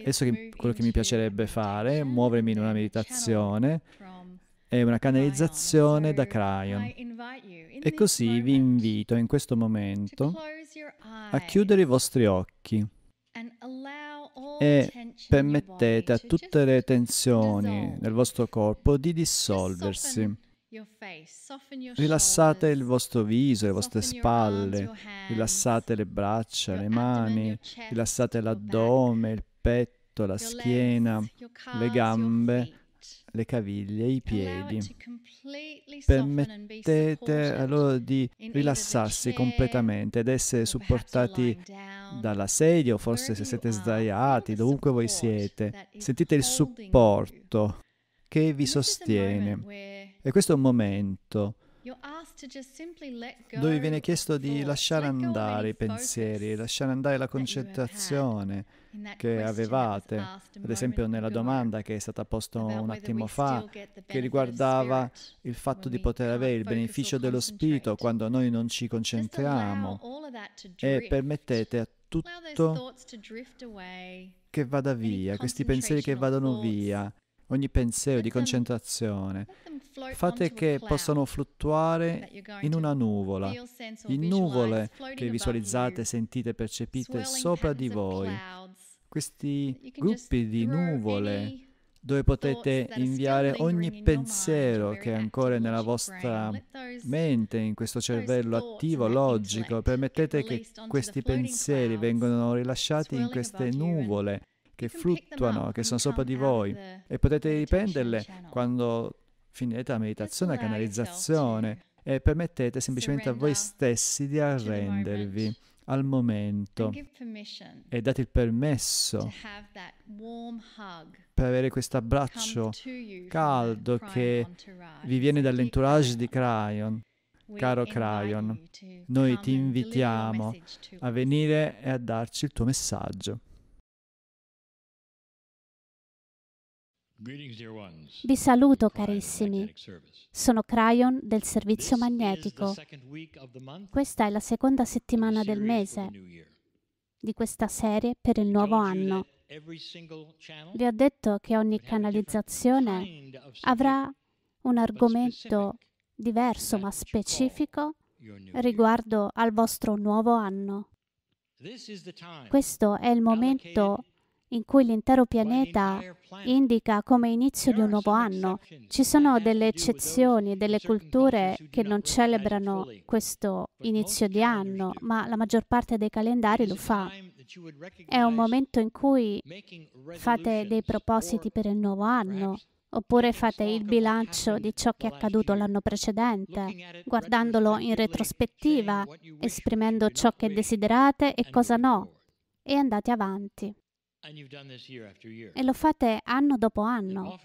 Adesso che, quello che mi piacerebbe fare è muovermi in una meditazione e una canalizzazione da Cryon. E così vi invito in questo momento a chiudere i vostri occhi e permettete a tutte le tensioni nel vostro corpo di dissolversi Rilassate il vostro viso, le vostre spalle, rilassate le braccia, le mani, rilassate l'addome, il petto, la schiena, le gambe, le caviglie, i piedi. Permettete a loro di rilassarsi completamente ed essere supportati dalla sedia o forse se siete sdraiati, dovunque voi siete. Sentite il supporto che vi sostiene. E questo è un momento dove viene chiesto di lasciare andare i pensieri, lasciare andare la concentrazione che avevate, ad esempio nella domanda che è stata posta un attimo fa, che riguardava il fatto di poter avere il beneficio dello spirito quando noi non ci concentriamo e permettete a tutto che vada via, questi pensieri che vadano via ogni pensiero di concentrazione. Fate che possano fluttuare in una nuvola, in nuvole che visualizzate, sentite, percepite sopra di voi. Questi gruppi di nuvole dove potete inviare ogni pensiero che è ancora nella vostra mente, in questo cervello attivo, logico. Permettete che questi pensieri vengano rilasciati in queste nuvole che fluttuano, che sono sopra di voi e potete riprenderle quando finirete la meditazione, la canalizzazione e permettete semplicemente a voi stessi di arrendervi al momento e date il permesso per avere questo abbraccio caldo che vi viene dall'entourage di Cryon. Caro Cryon, noi ti invitiamo a venire e a darci il tuo messaggio. Vi saluto carissimi, sono Cryon del servizio magnetico. Questa è la seconda settimana del mese di questa serie per il nuovo anno. Vi ho detto che ogni canalizzazione avrà un argomento diverso ma specifico riguardo al vostro nuovo anno. Questo è il momento in cui l'intero pianeta indica come inizio di un nuovo anno. Ci sono delle eccezioni, delle culture che non celebrano questo inizio di anno, ma la maggior parte dei calendari lo fa. È un momento in cui fate dei propositi per il nuovo anno, oppure fate il bilancio di ciò che è accaduto l'anno precedente, guardandolo in retrospettiva, esprimendo ciò che desiderate e cosa no, e andate avanti. E lo fate anno dopo anno,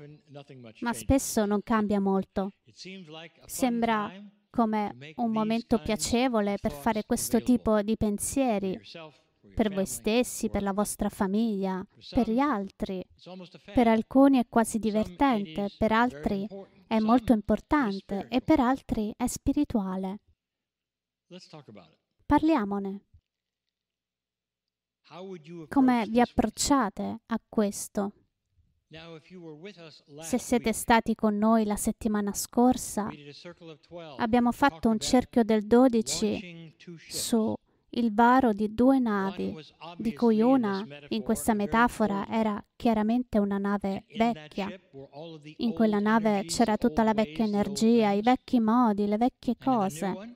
ma spesso non cambia molto. Sembra come un momento piacevole per fare questo tipo di pensieri per voi stessi, per la vostra famiglia, per gli altri. Per alcuni è quasi divertente, per altri è molto importante e per altri è spirituale. Parliamone. Come vi approcciate a questo? Se siete stati con noi la settimana scorsa, abbiamo fatto un cerchio del 12 su il varo di due navi, di cui una in questa metafora era chiaramente una nave vecchia. In quella nave c'era tutta la vecchia energia, i vecchi modi, le vecchie cose,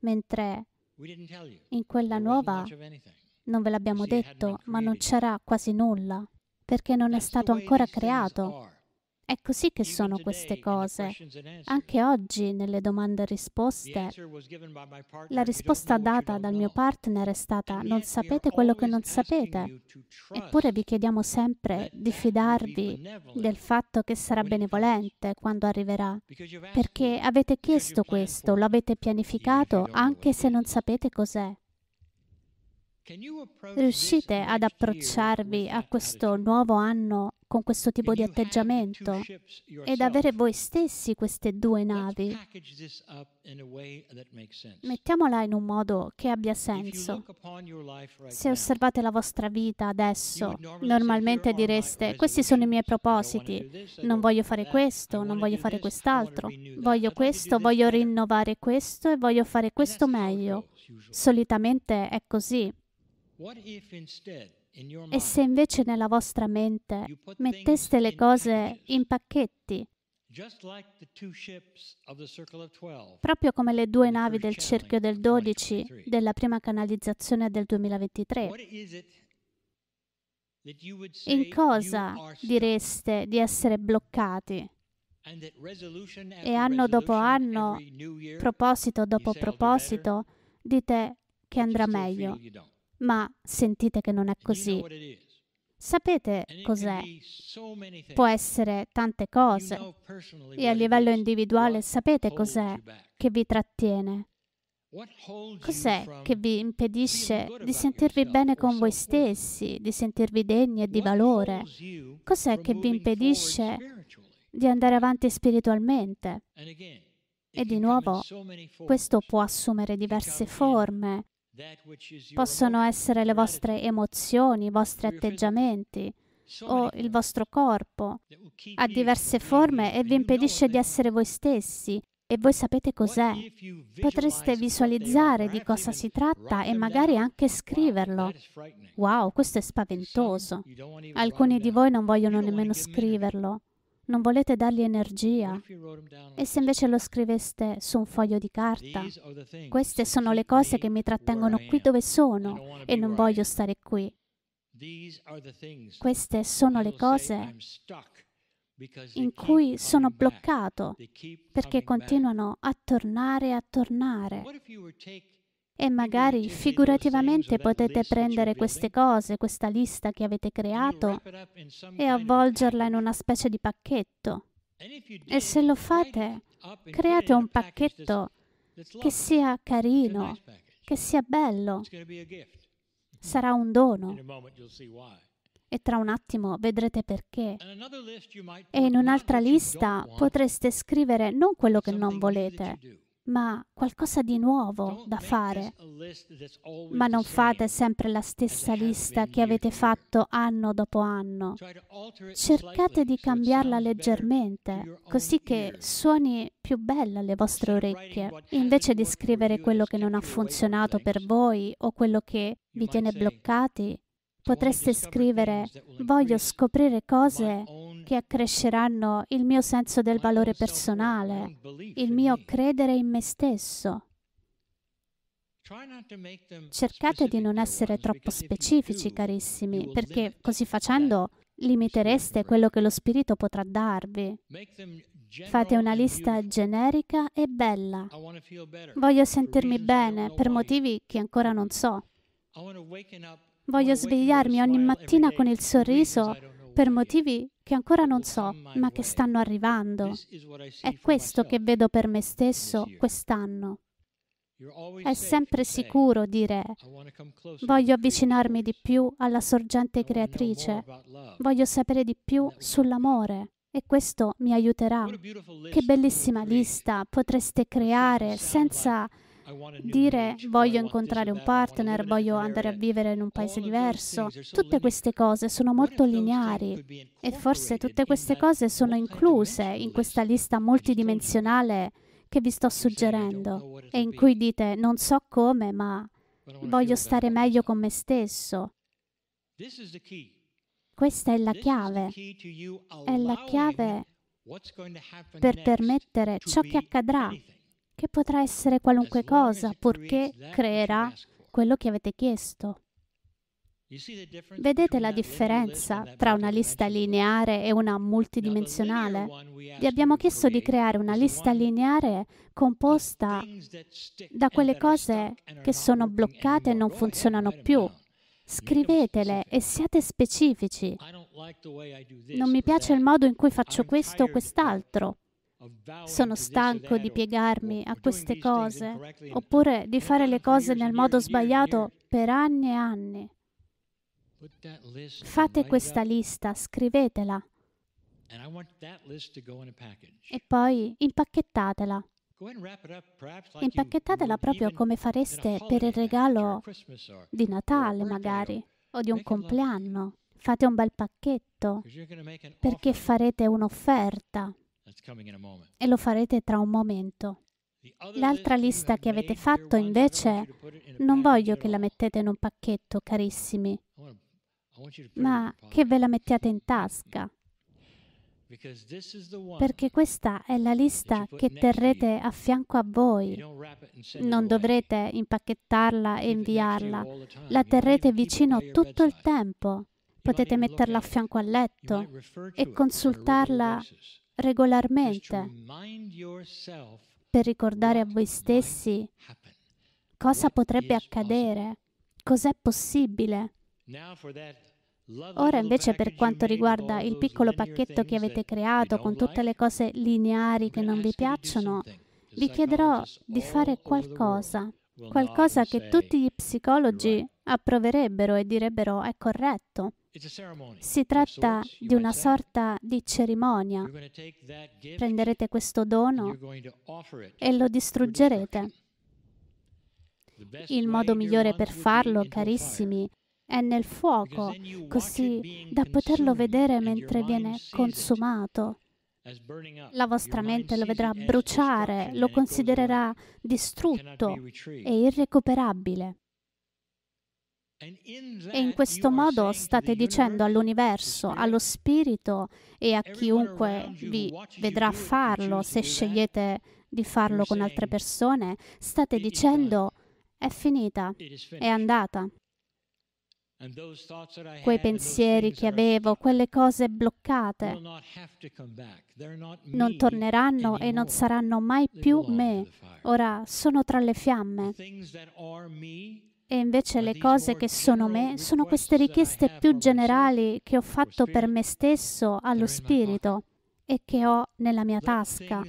mentre in quella nuova non ve l'abbiamo detto, ma non c'era quasi nulla, perché non è stato ancora creato. È così che sono queste cose. Anche oggi, nelle domande e risposte, la risposta data dal mio partner è stata non sapete quello che non sapete. Eppure vi chiediamo sempre di fidarvi del fatto che sarà benevolente quando arriverà, perché avete chiesto questo, lo avete pianificato anche se non sapete cos'è. Riuscite ad approcciarvi a questo nuovo anno con questo tipo di atteggiamento ed avere voi stessi queste due navi. Mettiamola in un modo che abbia senso. Se osservate la vostra vita adesso, normalmente direste questi sono i miei propositi, non voglio fare questo, non voglio fare quest'altro, voglio questo, voglio rinnovare questo e voglio fare questo meglio. Solitamente è così. E se invece nella vostra mente metteste le cose in pacchetti, proprio come le due navi del cerchio del 12 della prima canalizzazione del 2023, in cosa direste di essere bloccati? E anno dopo anno, proposito dopo proposito, dite che andrà meglio ma sentite che non è così. Sapete cos'è? Può essere tante cose e a livello individuale sapete cos'è che vi trattiene. Cos'è che vi impedisce di sentirvi bene con voi stessi, di sentirvi degni e di valore? Cos'è che vi impedisce di andare avanti spiritualmente? E di nuovo, questo può assumere diverse forme. Possono essere le vostre emozioni, i vostri atteggiamenti o il vostro corpo. Ha diverse forme e vi impedisce di essere voi stessi e voi sapete cos'è. Potreste visualizzare di cosa si tratta e magari anche scriverlo. Wow, questo è spaventoso. Alcuni di voi non vogliono nemmeno scriverlo non volete dargli energia. E se invece lo scriveste su un foglio di carta? Queste sono le cose che mi trattengono qui dove sono e non voglio stare qui. Queste sono le cose in cui sono bloccato perché continuano a tornare e a tornare. E magari figurativamente potete prendere queste cose, questa lista che avete creato e avvolgerla in una specie di pacchetto. E se lo fate, create un pacchetto che sia carino, che sia bello. Sarà un dono. E tra un attimo vedrete perché. E in un'altra lista potreste scrivere non quello che non volete, ma qualcosa di nuovo da fare. Ma non fate sempre la stessa lista che avete fatto anno dopo anno. Cercate di cambiarla leggermente, così che suoni più bella alle vostre orecchie, invece di scrivere quello che non ha funzionato per voi o quello che vi tiene bloccati. Potreste scrivere, voglio scoprire cose che accresceranno il mio senso del valore personale, il mio credere in me stesso. Cercate di non essere troppo specifici, carissimi, perché così facendo limitereste quello che lo Spirito potrà darvi. Fate una lista generica e bella. Voglio sentirmi bene per motivi che ancora non so. Voglio svegliarmi ogni mattina con il sorriso per motivi che ancora non so, ma che stanno arrivando. È questo che vedo per me stesso quest'anno. È sempre sicuro dire voglio avvicinarmi di più alla sorgente creatrice, voglio sapere di più sull'amore e questo mi aiuterà. Che bellissima lista potreste creare senza dire voglio incontrare un partner, voglio andare a vivere in un paese diverso, tutte queste cose sono molto lineari e forse tutte queste cose sono incluse in questa lista multidimensionale che vi sto suggerendo e in cui dite non so come, ma voglio stare meglio con me stesso. Questa è la chiave, è la chiave per permettere ciò che accadrà che potrà essere qualunque cosa, purché creerà quello che avete chiesto. Vedete la differenza tra una lista lineare e una multidimensionale? Vi abbiamo chiesto di creare una lista lineare composta da quelle cose che sono bloccate e non funzionano più. Scrivetele e siate specifici. Non mi piace il modo in cui faccio questo o quest'altro sono stanco di piegarmi a queste cose, oppure di fare le cose nel modo sbagliato per anni e anni. Fate questa lista, scrivetela e poi impacchettatela. Impacchettatela proprio come fareste per il regalo di Natale magari o di un compleanno. Fate un bel pacchetto perché farete un'offerta e lo farete tra un momento. L'altra lista che avete fatto invece non voglio che la mettete in un pacchetto, carissimi, ma che ve la mettiate in tasca. Perché questa è la lista che terrete a fianco a voi. Non dovrete impacchettarla e inviarla. La terrete vicino tutto il tempo. Potete metterla a fianco al letto e consultarla regolarmente per ricordare a voi stessi cosa potrebbe accadere, cos'è possibile. Ora invece per quanto riguarda il piccolo pacchetto che avete creato con tutte le cose lineari che non vi piacciono, vi chiederò di fare qualcosa, qualcosa che tutti gli psicologi approverebbero e direbbero è corretto. Si tratta di una sorta di cerimonia. Prenderete questo dono e lo distruggerete. Il modo migliore per farlo, carissimi, è nel fuoco, così da poterlo vedere mentre viene consumato. La vostra mente lo vedrà bruciare, lo considererà distrutto e irrecuperabile. E in questo modo state dicendo all'universo, allo spirito e a chiunque vi vedrà farlo, se scegliete di farlo con altre persone, state dicendo è finita, è andata. Quei pensieri che avevo, quelle cose bloccate, non torneranno e non saranno mai più me. Ora sono tra le fiamme e invece le cose oh, che sono me sono queste richieste più generali che ho fatto per me stesso allo Spirito e che ho nella mia tasca.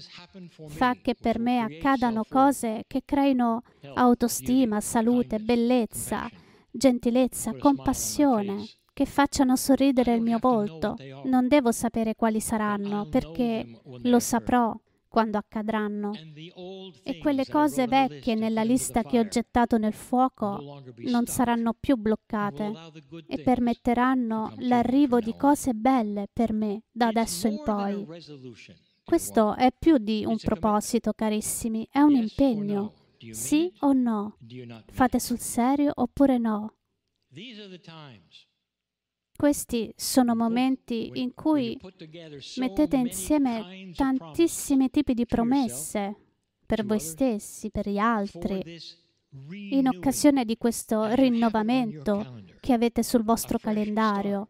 Fa che per me accadano cose che creino autostima, salute, bellezza, gentilezza, compassione, che facciano sorridere il mio volto. Non devo sapere quali saranno perché lo saprò quando accadranno e quelle cose vecchie nella lista che ho gettato nel fuoco non saranno più bloccate e permetteranno l'arrivo di cose belle per me da adesso in poi. Questo è più di un proposito, carissimi, è un impegno. Sì o no? Fate sul serio oppure no? Questi sono momenti in cui mettete insieme tantissimi tipi di promesse per voi stessi, per gli altri, in occasione di questo rinnovamento che avete sul vostro calendario,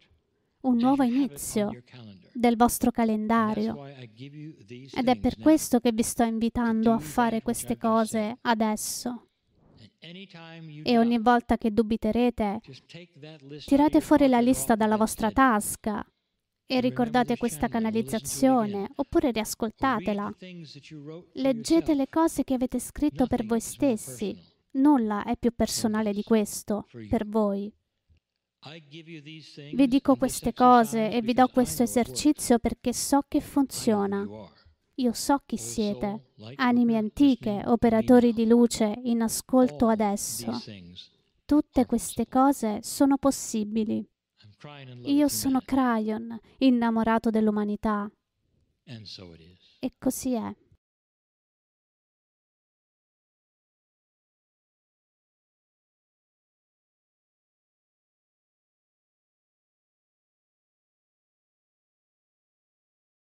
un nuovo inizio del vostro calendario. Ed è per questo che vi sto invitando a fare queste cose adesso. E ogni volta che dubiterete, tirate fuori la lista dalla vostra tasca e ricordate questa canalizzazione, oppure riascoltatela. Leggete le cose che avete scritto per voi stessi. Nulla è più personale di questo, per voi. Vi dico queste cose e vi do questo esercizio perché so che funziona. Io so chi siete, anime antiche, operatori di luce, in ascolto adesso. Tutte queste cose sono possibili. Io sono Cryon, innamorato dell'umanità. E così è.